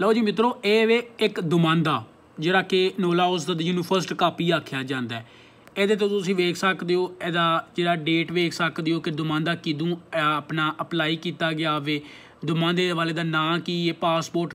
ਲਓ ਜੀ ਮਿੱਤਰੋ ਇਹ ਵੇ ਇੱਕ ਦੁਮਾਂਦਾ ਜਿਹੜਾ ਕਿ ਨੋਲਾ ਉਸ ਦਾ ਫਰਸਟ ਕਾਪੀ ਆਖਿਆ ਜਾਂਦਾ ਹੈ ਇਹਦੇ ਤੋਂ ਤੁਸੀਂ ਵੇਖ ਸਕਦੇ ਹੋ ਇਹਦਾ ਜਿਹੜਾ ਡੇਟ ਵੇਖ ਸਕਦੇ ਹੋ ਕਿ ਦੁਮਾਂਦਾ ਕਿਦੋਂ ਆਪਣਾ ਅਪਲਾਈ ਕੀਤਾ ਗਿਆ ਵੇ ਦੁਮਾਂਦੇ ਵਾਲੇ ਦਾ ਨਾਂ ਕੀ ਹੈ ਪਾਸਪੋਰਟ